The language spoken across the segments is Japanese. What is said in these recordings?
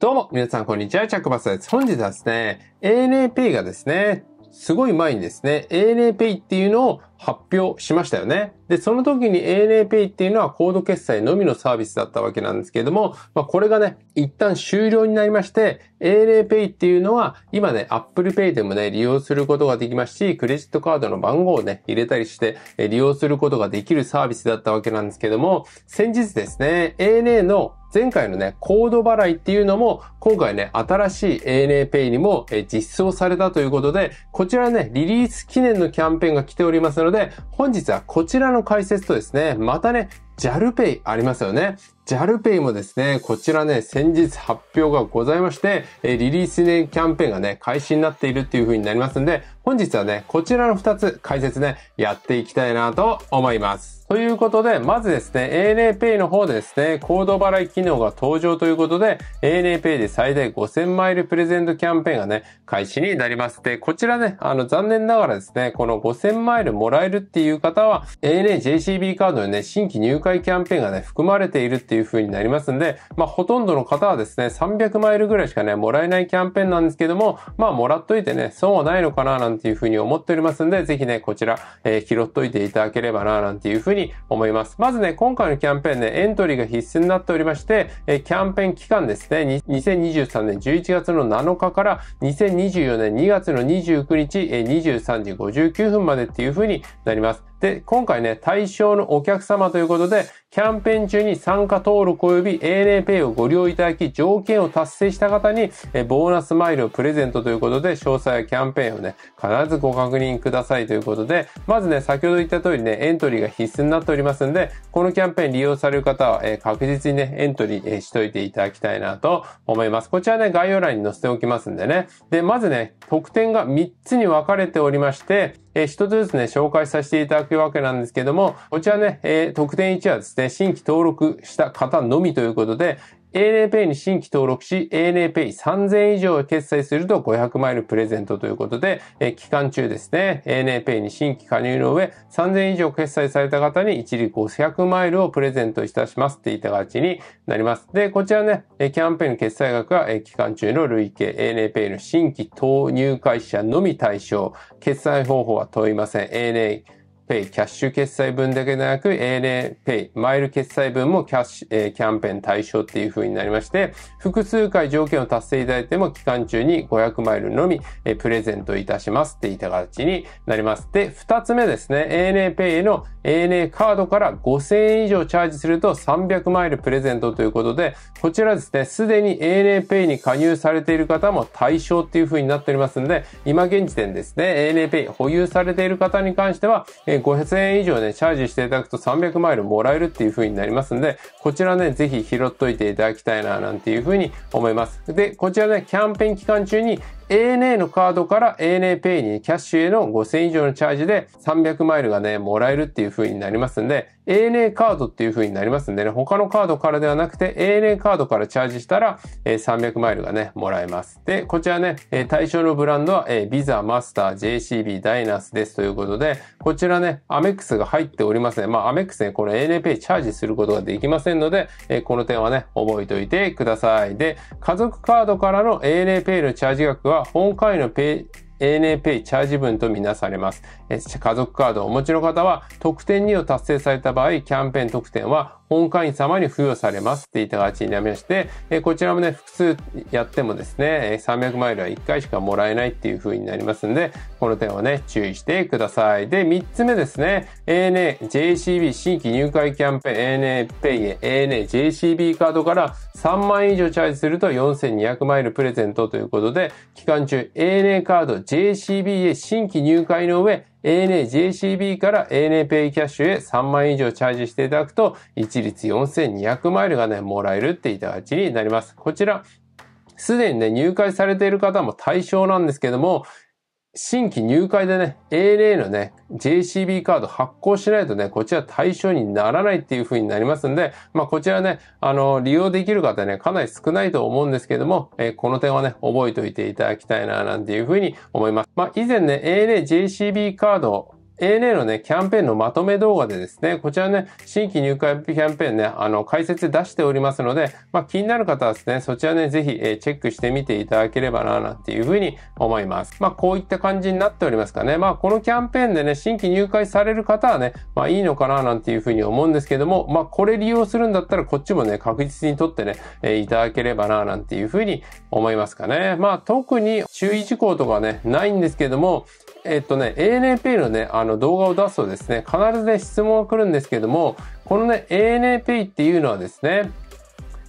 どうも、皆さん、こんにちは。チャックバスです。本日はですね、ANAP がですね、すごい前にですね、ANAP っていうのを発表しましたよね。で、その時に ANAP っていうのはコード決済のみのサービスだったわけなんですけれども、まあ、これがね、一旦終了になりまして、ANAP っていうのは今ね、Apple Pay でもね、利用することができますし、クレジットカードの番号をね、入れたりして利用することができるサービスだったわけなんですけども、先日ですね、ANA の前回のね、コード払いっていうのも、今回ね、新しい ANA Pay にも実装されたということで、こちらね、リリース記念のキャンペーンが来ておりますので、ので、本日はこちらの解説とですね、またね、JALPay ありますよね。JALPay もですね、こちらね、先日発表がございまして、えリリースね、キャンペーンがね、開始になっているっていう風になりますんで、本日はね、こちらの2つ解説ね、やっていきたいなと思います。ということで、まずですね、ANAPay の方でですね、コード払い機能が登場ということで、ANAPay で最大5000マイルプレゼントキャンペーンがね、開始になります。で、こちらね、あの、残念ながらですね、この5000マイルもらえるっていう方は、ANAJCB カードにね、新規入会キャンペーンがね、含まれているっていういう風になりますんで、まあ、ほとんどの方はですね、300マイルぐらいしかね、もらえないキャンペーンなんですけども、まあ、もらっといてね、損はないのかな、なんていう風に思っておりますんで、ぜひね、こちら、えー、拾っといていただければな、なんていう風に思います。まずね、今回のキャンペーンね、エントリーが必須になっておりまして、えー、キャンペーン期間ですね、2023年11月の7日から2024年2月の29日、えー、23時59分までっていう風になります。で、今回ね、対象のお客様ということで、キャンペーン中に参加登録及び ANAPay をご利用いただき、条件を達成した方に、えボーナスマイルをプレゼントということで、詳細はキャンペーンをね、必ずご確認くださいということで、まずね、先ほど言った通りね、エントリーが必須になっておりますんで、このキャンペーン利用される方は、え確実にね、エントリー、しといていただきたいなと思います。こちらね、概要欄に載せておきますんでね。で、まずね、特典が3つに分かれておりまして、えー、一つずつね、紹介させていただくわけなんですけども、こちらね、えー、特典1はですね、新規登録した方のみということで、ANAPay に新規登録し、ANAPay3000 以上を決済すると500マイルプレゼントということで、え期間中ですね、ANAPay に新規加入の上、3000以上決済された方に一律500マイルをプレゼントいたしますっていった形になります。で、こちらね、キャンペーンの決済額は、期間中の累計 ANAPay の新規投入会社のみ対象、決済方法は問いません。ANA ペイ、キャッシュ決済分だけでなく、ANA ペイ、マイル決済分もキャッシュ、えー、キャンペーン対象っていう風になりまして、複数回条件を達成いただいても、期間中に500マイルのみ、えー、プレゼントいたしますっていった形になります。で、二つ目ですね、ANA ペイの ANA カードから5000円以上チャージすると300マイルプレゼントということで、こちらですね、すでに ANA ペイに加入されている方も対象っていう風になっておりますので、今現時点ですね、ANA ペイ保有されている方に関しては、えー500円以上ね、チャージしていただくと300マイルもらえるっていう風になりますので、こちらね、ぜひ拾っといていただきたいな、なんていう風に思います。で、こちらね、キャンペーン期間中に ANA のカードから ANAPay にキャッシュへの5000以上のチャージで300マイルがね、もらえるっていう風になりますんで、ANA カードっていう風になりますんでね、他のカードからではなくて ANA カードからチャージしたら、え300マイルがね、もらえます。で、こちらね、え対象のブランドは、え Visa、マスター、JCB、ダイナスですということで、こちらね、アメックスが入っておりますね。まあ、アメックスね、この ANAPay チャージすることができませんので、えこの点はね、覚えておいてください。で、家族カードからの ANAPay のチャージ額は本会のペイ ANAPay チャージ分とみなされます。家族カードをお持ちの方は、特典2を達成された場合、キャンペーン特典は本会員様に付与されますって言った形になりまして、こちらもね、複数やってもですね、300マイルは1回しかもらえないっていう風になりますんで、この点はね、注意してください。で、3つ目ですね。ANA、JCB 新規入会キャンペーン、ANA Pay、ANA、JCB カードから3万円以上チャージすると4200マイルプレゼントということで、期間中 ANA カード、JCB へ新規入会の上、ANA JCB から ANA Pay キャッシュへ3万円以上チャージしていただくと、一律4200マイルがね、もらえるっていた形になります。こちら、すでにね、入会されている方も対象なんですけども、新規入会でね、ANA のね、JCB カード発行しないとね、こちら対象にならないっていう風になりますんで、まあこちらね、あの、利用できる方ね、かなり少ないと思うんですけども、えー、この点はね、覚えておいていただきたいな、なんていう風に思います。まあ以前ね、ANA JCB カード ANA のね、キャンペーンのまとめ動画でですね、こちらね、新規入会キャンペーンね、あの、解説出しておりますので、まあ、気になる方はですね、そちらね、ぜひ、えチェックしてみていただければな、なんていうふうに思います。まあ、こういった感じになっておりますかね。まあ、このキャンペーンでね、新規入会される方はね、まあ、いいのかな、なんていうふうに思うんですけども、まあ、これ利用するんだったら、こっちもね、確実に取ってね、えいただければな、なんていうふうに思いますかね。まあ、特に注意事項とかね、ないんですけども、えっとね、ANAP のね、あの動画を出すとですね、必ずね、質問が来るんですけども、このね、ANAP っていうのはですね、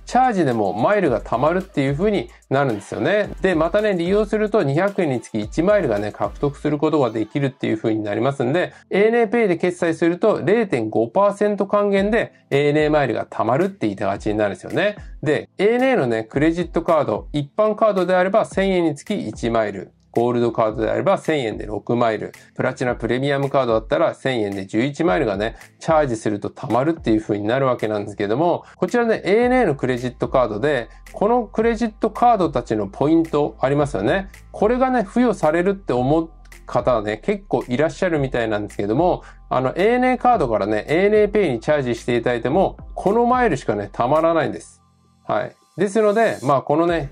チャージでもマイルが貯まるっていう風になるんですよね。で、またね、利用すると200円につき1マイルがね、獲得することができるっていう風になりますんで、ANAPay で決済すると0.5%還元で ANA マイルが貯まるって言いたがちになるんですよね。で、ANA のね、クレジットカード、一般カードであれば1000円につき1マイル。ゴールドカードであれば1000円で6マイル、プラチナプレミアムカードだったら1000円で11マイルがね、チャージすると貯まるっていう風になるわけなんですけども、こちらね、ANA のクレジットカードで、このクレジットカードたちのポイントありますよね。これがね、付与されるって思って方はね、結構いらっしゃるみたいなんですけども、あの ANA カードからね、ANAPay にチャージしていただいても、このマイルしかね、たまらないんです。はい。ですので、まあこのね、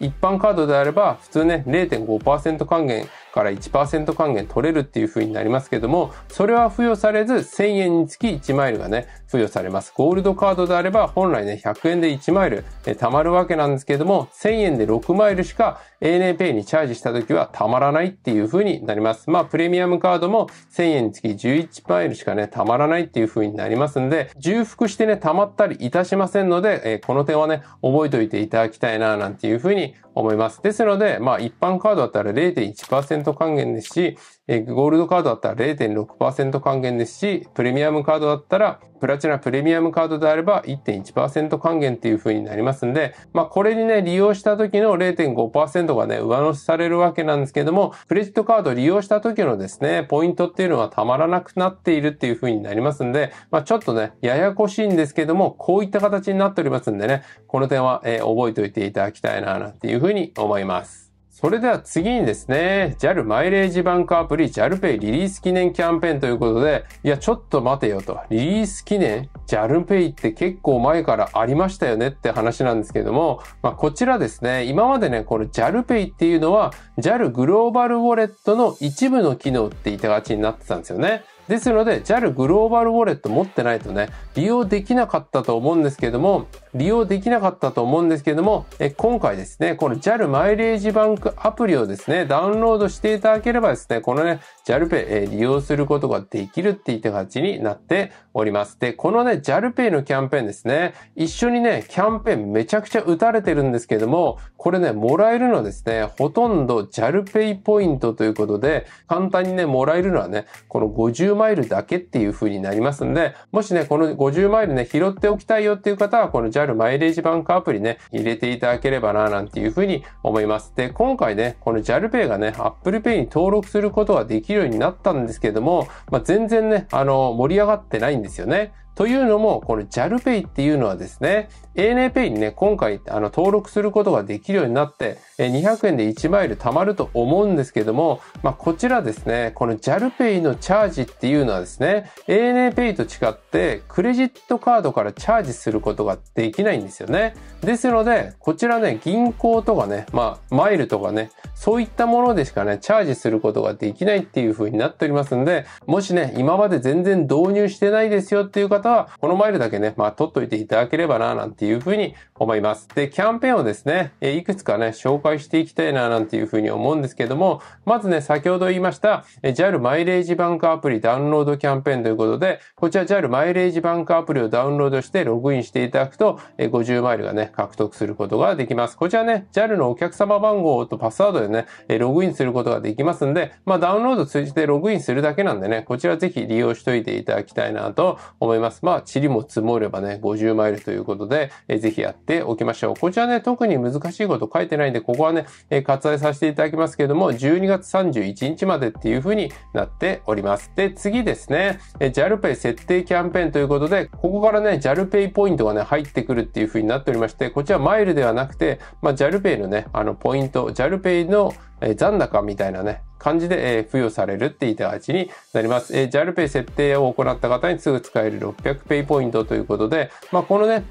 一般カードであれば、普通ね、0.5%還元から1%還元取れるっていう風になりますけども、それは付与されず、1000円につき1マイルがね、付与されます。ゴールドカードであれば本来ね、100円で1マイル、えー、貯まるわけなんですけども、1000円で6マイルしか ANAPay にチャージした時は貯まらないっていう風になります。まあ、プレミアムカードも1000円につき11マイルしかね、貯まらないっていう風になりますんで、重複してね、貯まったりいたしませんので、えー、この点はね、覚えておいていただきたいな、なんていう風に思います。ですので、まあ、一般カードだったら0.1%還元ですし、ゴールドカードだったら0.6%還元ですし、プレミアムカードだったら、プラチナプレミアムカードであれば1.1%還元っていう風になりますんで、まあこれにね、利用した時の0.5%がね、上乗せされるわけなんですけども、クレジットカード利用した時のですね、ポイントっていうのはたまらなくなっているっていう風になりますんで、まあちょっとね、ややこしいんですけども、こういった形になっておりますんでね、この点は、えー、覚えておいていただきたいな、なんていう風に思います。それでは次にですね、JAL マイレージバンクアプリ JALPay リリース記念キャンペーンということで、いや、ちょっと待てよと。リリース記念 ?JALPay って結構前からありましたよねって話なんですけども、まあ、こちらですね、今までね、この JALPay っていうのは JAL グローバルウォレットの一部の機能って言いたがちになってたんですよね。ですので JAL グローバルウォレット持ってないとね、利用できなかったと思うんですけども、利用できなかったと思うんですけども、え今回ですね、この JAL マイレージバンクアプリをですね、ダウンロードしていただければですね、このね、JALPay 利用することができるって言った形になっております。で、このね、JALPay のキャンペーンですね、一緒にね、キャンペーンめちゃくちゃ打たれてるんですけども、これね、もらえるのですね、ほとんど JALPay ポイントということで、簡単にね、もらえるのはね、この50 50マイルだけっていう風になりますんで、もしね、この50マイルね、拾っておきたいよっていう方は、この JAL マイレージバンクアプリね、入れていただければな、なんていう風に思います。で、今回ね、この JALPay がね、Apple Pay に登録することができるようになったんですけども、まあ、全然ね、あの、盛り上がってないんですよね。というのも、この JALPay っていうのはですね、ANAPay にね、今回あの登録することができるようになって、200円で1マイル貯まると思うんですけども、まあ、こちらですね、この JALPay のチャージっていうのはですね、ANAPay と違って、クレジットカードからチャージすることができないんですよね。ですので、こちらね、銀行とかね、まあ、マイルとかね、そういったものでしかね、チャージすることができないっていう風になっておりますんで、もしね、今まで全然導入してないですよっていう方方は、このマイルだけね、まあ、取っといていただければな、なんていうふうに思います。で、キャンペーンをですね、いくつかね、紹介していきたいな、なんていうふうに思うんですけども、まずね、先ほど言いました、JAL マイレージバンクアプリダウンロードキャンペーンということで、こちら JAL マイレージバンクアプリをダウンロードしてログインしていただくと、50マイルがね、獲得することができます。こちらね、JAL のお客様番号とパスワードでね、ログインすることができますんで、まあダウンロード通じてログインするだけなんでね、こちらぜひ利用しといていただきたいなと思います。。まあ、塵も積もればね、50マイルということで、えー、ぜひやっておきましょう。こちらね、特に難しいこと書いてないんで、ここはね、えー、割愛させていただきますけれども、12月31日までっていうふうになっております。で、次ですね、えー、JALPay 設定キャンペーンということで、ここからね、JALPay ポイントがね、入ってくるっていうふうになっておりまして、こちらマイルではなくて、まあ、JALPay のね、あの、ポイント、JALPay の残高みたいなね、感じで、えー、付与されるっていた形になります。えー、JALPay 設定を行った方にすぐ使える 600Pay ポイントということで、まあ、このね、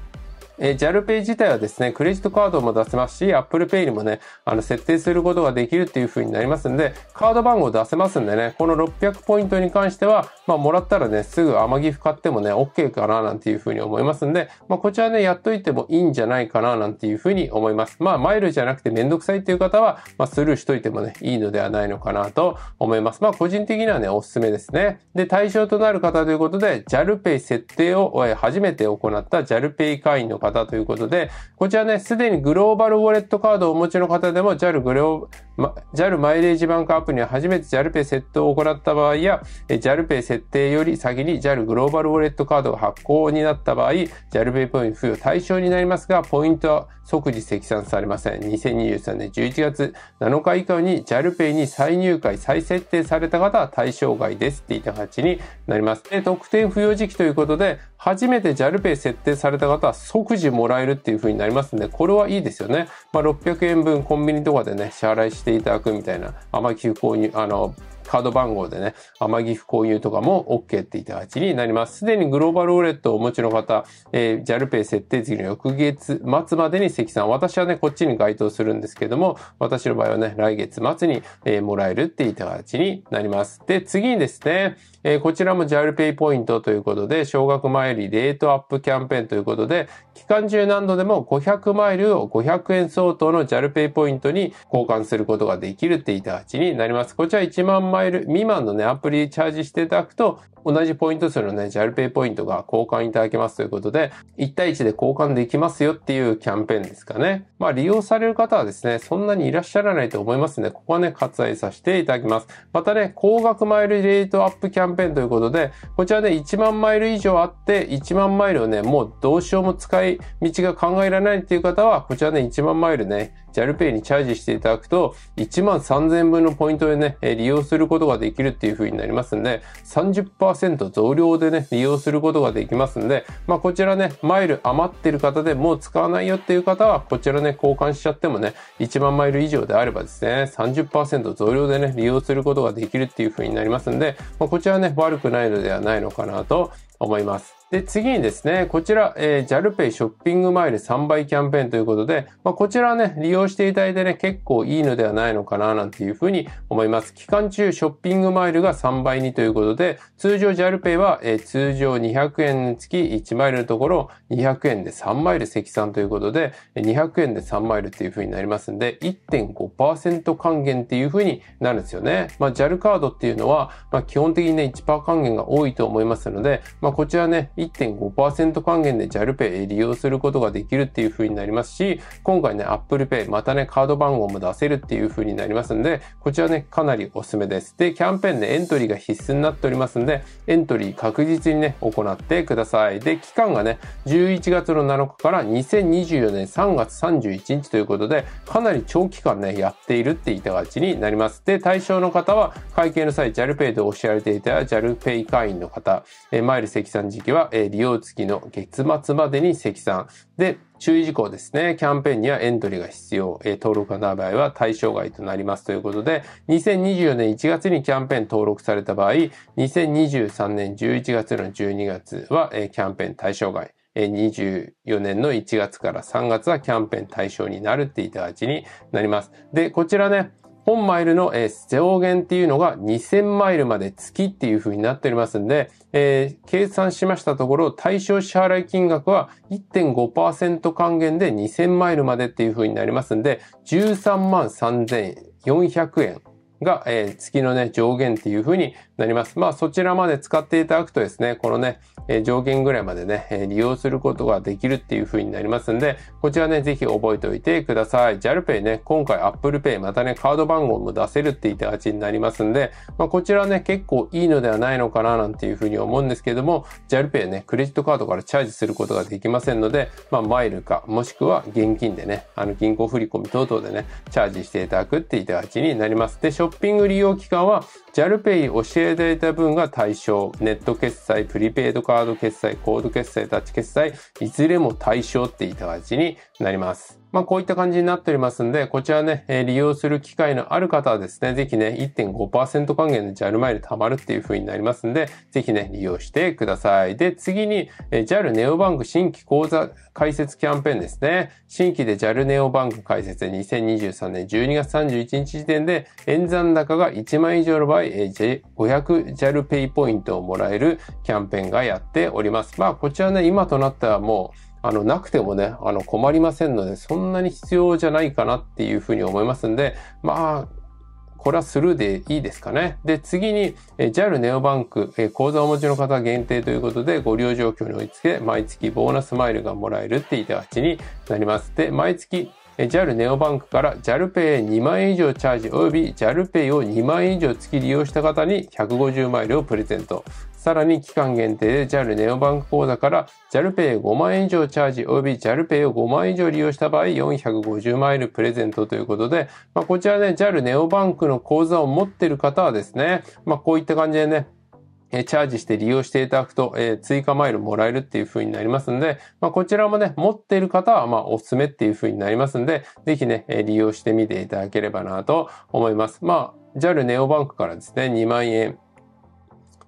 えー、JALPay 自体はですね、クレジットカードも出せますし、ApplePay にもね、あの、設定することができるっていう風になりますんで、カード番号出せますんでね、この600ポイントに関しては、まあ、もらったらね、すぐ甘ギフ買ってもね、OK かななんていう風に思いますんで、まあ、こちらね、やっといてもいいんじゃないかななんていう風に思います。まあ、マイルじゃなくてめんどくさいっていう方は、まあ、スルーしといてもね、いいのではないのかなと思います。まあ、個人的にはね、おすすめですね。で、対象となる方ということで、JALPay 設定を初めて行った JALPay 会員の方ということで、こちらね、すでにグローバルウォレットカードをお持ちの方でも JAL グロま、JAL マイレージバンクアプには初めて JAL ペイ設定を行った場合や、JAL ペイ設定より先に JAL グローバルウォレットカードが発行になった場合、JAL ペイポイント付与対象になりますが、ポイントは即時積算されません。2023年11月7日以下に JAL ペイに再入会、再設定された方は対象外ですっていった形になります。で特典付与時期ということで、初めて JAL ペイ設定された方は即時もらえるっていう風になりますんで、これはいいですよね。まあ、600円分コンビニとかでね、支払いしてしていただくみたいな、あまり休校に、あの、カード番号でね、甘ギフ購入とかも OK っていた形になります。すでにグローバルウォレットをお持ちの方、えー、JALPay 設定次の翌月末までに積算。私はね、こっちに該当するんですけども、私の場合はね、来月末に、えー、もらえるっていった形になります。で、次にですね、えー、こちらも JALPay ポイントということで、少額前よりレートアップキャンペーンということで、期間中何度でも500マイルを500円相当の JALPay ポイントに交換することができるっていった形になります。こちら1万マイル未満のね、アプリチャージしていただくと、同じポイント数のね、JALPay ポイントが交換いただけますということで、1対1で交換できますよっていうキャンペーンですかね。まあ、利用される方はですね、そんなにいらっしゃらないと思いますの、で、ここはね、割愛させていただきます。またね、高額マイルレートアップキャンペーンということで、こちらね、1万マイル以上あって、1万マイルをね、もうどうしようも使い道が考えられないっていう方は、こちらね、1万マイルね、j a l ペイにチャージしていただくと、1万3000分のポイントでね、利用することができるっていう風になりますんで、30%増量でね、利用することができますんで、まあ、こちらね、マイル余ってる方でもう使わないよっていう方は、こちらね、交換しちゃってもね、1万マイル以上であればですね、30%増量でね、利用することができるっていう風になりますんで、まあ、こちらね、悪くないのではないのかなと思います。で、次にですね、こちら、えー、JALPay ショッピングマイル3倍キャンペーンということで、まあ、こちらね、利用していただいてね、結構いいのではないのかな、なんていうふうに思います。期間中、ショッピングマイルが3倍にということで、通常 JALPay は、えー、通常200円につき1マイルのところ、200円で3マイル積算ということで、200円で3マイルっていうふうになりますんで、1.5%還元っていうふうになるんですよね。まあ、JAL カードっていうのは、まあ、基本的にね、1%還元が多いと思いますので、まあ、こちらね、1.5%還元で JALPay 利用することができるっていう風になりますし、今回ね、Apple Pay、またね、カード番号も出せるっていう風になりますんで、こちらね、かなりおすすめです。で、キャンペーンでエントリーが必須になっておりますんで、エントリー確実にね、行ってください。で、期間がね、11月の7日から2024年3月31日ということで、かなり長期間ね、やっているって言った形になります。で、対象の方は、会計の際、JALPay で教えられていた JALPay 会員の方、えマイル積算時期はえ利用月の月末までに積算。で、注意事項ですね。キャンペーンにはエントリーが必要。え登録がない場合は対象外となりますということで、2024年1月にキャンペーン登録された場合、2023年11月の12月は、えキャンペーン対象外。24年の1月から3月はキャンペーン対象になるっていた味になります。で、こちらね、本マイルの、え上限っていうのが2000マイルまで月っていう風になっておりますんで、えー、計算しましたところ、対象支払い金額は1.5%還元で2000マイルまでっていう風になりますんで、13万3400円が、えー、月のね、上限っていう風になります。まあそちらまで使っていただくとですね、このね、え上限ぐらいまでね、利用することができるっていう風になりますんで、こちらね、ぜひ覚えておいてください。JALPay ね、今回 Apple Pay、またね、カード番号も出せるって言い形になりますんで、まあ、こちらね、結構いいのではないのかななんていう風に思うんですけども、JALPay ね、クレジットカードからチャージすることができませんので、まあ、マイルか、もしくは現金でね、あの、銀行振込等々でね、チャージしていただくって言った形になります。で、ショッピング利用期間は JALPay 教えデータ分が対象。ネット決済、プリペイドカード決済、コード決済、タッチ決済、いずれも対象っていった形になります。まあ、こういった感じになっておりますんで、こちらね、え利用する機会のある方はですね、ぜひね、1.5%還元で JAL マイル貯まるっていう風になりますんで、ぜひね、利用してください。で、次に、え JAL ネオバンク新規口座開設キャンペーンですね。新規で JAL ネオバンク開設で2023年12月31日時点で、演算高が1万円以上の場合、え 500JAL ペイポイントをもらえるキャンペーンがやっております。まあ、こちらね、今となったらもう、あの、なくてもね、あの、困りませんので、そんなに必要じゃないかなっていうふうに思いますんで、まあ、これはスルーでいいですかね。で、次に、JAL ネオバンク、口座をお持ちの方限定ということで、ご利用状況に追いつけ、毎月ボーナスマイルがもらえるって言いう形になります。で、毎月、JAL ネオバンクから JALPay2 万円以上チャージ及び JALPay を2万円以上月利用した方に150マイルをプレゼント。さらに期間限定で JAL ネオバンク口座から JALPay5 万円以上チャージ及び JALPay を5万円以上利用した場合450マイルプレゼントということで、まあ、こちらね、JAL ネオバンクの口座を持ってる方はですね、まあ、こういった感じでね、えチャージして利用していただくと、え追加マイルもらえるっていう風になりますんで、まあ、こちらもね、持っている方は、まあ、おすすめっていう風になりますんで、ぜひね、え利用してみていただければなと思います。まあ、JAL ネオバンクからですね、2万円、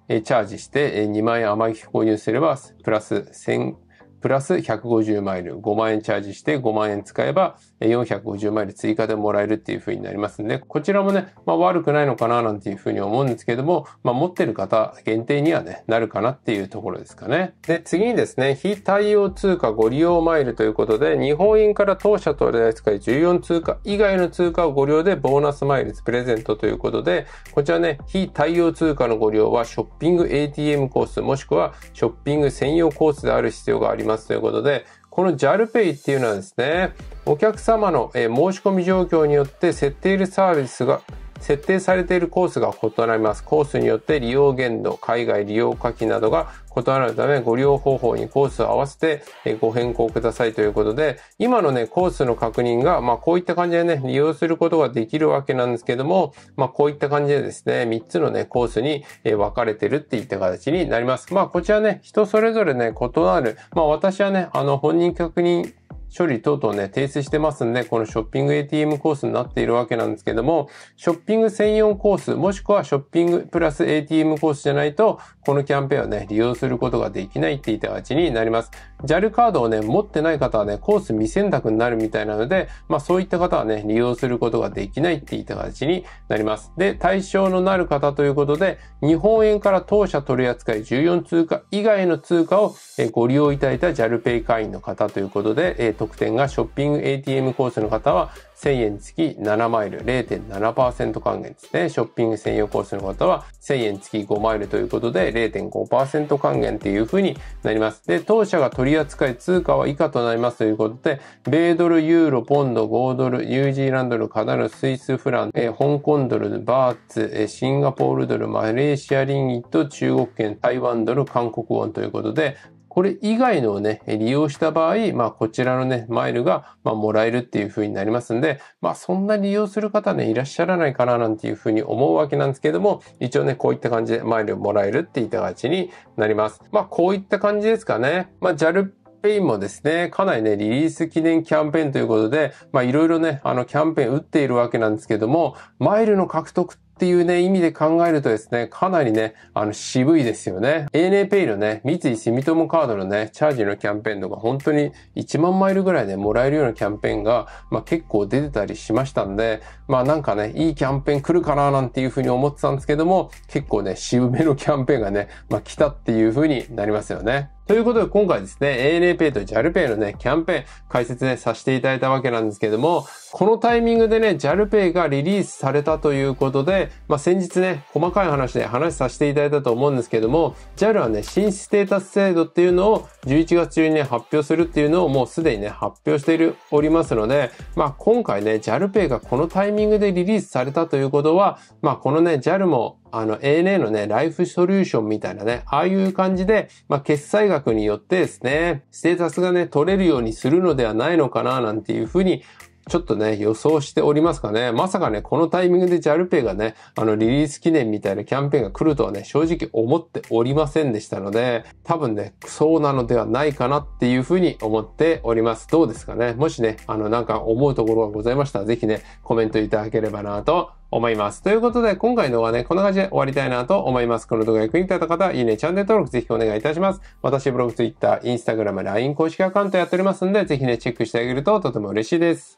えチャージして、え2万円余り購入すれば、プラス1000プラス150マイル、5万円チャージして5万円使えば450マイル追加でもらえるっていう風になりますんで、こちらもね、まあ、悪くないのかななんていう風に思うんですけども、まあ、持ってる方限定にはね、なるかなっていうところですかね。で、次にですね、非対応通貨ご利用マイルということで、日本円から当社取り扱い14通貨以外の通貨をご利用でボーナスマイルプレゼントということで、こちらね、非対応通貨のご利用はショッピング ATM コースもしくはショッピング専用コースである必要があります。ますということで、この JALPay っていうのはですね、お客様の申し込み状況によって設定いるサービスが設定されているコースが異なります。コースによって利用限度、海外利用課金などが異なるため、ご利用方法にコースを合わせてご変更くださいということで、今のね、コースの確認が、まあ、こういった感じでね、利用することができるわけなんですけども、まあ、こういった感じでですね、3つのね、コースに分かれてるっていった形になります。まあ、こちらね、人それぞれね、異なる、まあ、私はね、あの、本人確認処理等々ね、提出してますんで、このショッピング ATM コースになっているわけなんですけども、ショッピング専用コース、もしくはショッピングプラス ATM コースじゃないと、このキャンペーンをね、利用することができないっていった形になります。JAL カードをね、持ってない方はね、コース未選択になるみたいなので、まあそういった方はね、利用することができないっていった形になります。で、対象のなる方ということで、日本円から当社取扱い14通貨以外の通貨をご利用いただいた JAL ペイ会員の方ということで、特典がショッピング ATM ースの方は1000円付き7マイル0.7%還元ですね。ショッピング専用コースの方は1000円付き5マイルということで0.5%還元っていう風になります。で、当社が取り扱い通貨は以下となりますということで、米ドル、ユーロ、ポンド、5ドル、ニュージーランドル、カナル、スイス、フラン、え香港ドル、バーツ、えシンガポールドル、マレーシアリンギと中国圏、台湾ドル、韓国ウォンということで、これ以外のをね、利用した場合、まあ、こちらのね、マイルが、まもらえるっていう風になりますんで、まあ、そんな利用する方ね、いらっしゃらないかななんていう風に思うわけなんですけども、一応ね、こういった感じでマイルもらえるっていった形になります。まあ、こういった感じですかね。まあ、JAL ペインもですね、かなりね、リリース記念キャンペーンということで、まあいろいろね、あのキャンペーン打っているわけなんですけども、マイルの獲得ってっていうね、意味で考えるとですね、かなりね、あの、渋いですよね。ANAPay のね、三井住友カードのね、チャージのキャンペーンとか、本当に1万マイルぐらいでもらえるようなキャンペーンが、まあ結構出てたりしましたんで、まあなんかね、いいキャンペーン来るかななんていうふうに思ってたんですけども、結構ね、渋めのキャンペーンがね、まあ来たっていうふうになりますよね。ということで今回ですね、ANAPay と JALPay のね、キャンペーン解説ね、させていただいたわけなんですけども、このタイミングでね、JALPay がリリースされたということで、まあ、先日ね、細かい話で話させていただいたと思うんですけども、JAL はね、新ステータス制度っていうのを11月中にね、発表するっていうのをもうすでにね、発表している、おりますので、まあ、今回ね、JALPay がこのタイミングでリリースされたということは、まあ、このね、JAL もあの ANA のね、ライフソリューションみたいなね、ああいう感じで、まあ、決済額によってですね、ステータスがね、取れるようにするのではないのかな、なんていうふうにちょっとね、予想しておりますかね。まさかね、このタイミングで JALPay がね、あの、リリース記念みたいなキャンペーンが来るとはね、正直思っておりませんでしたので、多分ね、そうなのではないかなっていうふうに思っております。どうですかね。もしね、あの、なんか思うところがございましたら、ぜひね、コメントいただければなと思います。ということで、今回の動画ね、こんな感じで終わりたいなと思います。この動画が役に立った方は、いいね、チャンネル登録ぜひお願いいたします。私、ブログ、Twitter、Instagram、LINE 公式アカウントやっておりますんで、ぜひね、チェックしてあげるととても嬉しいです。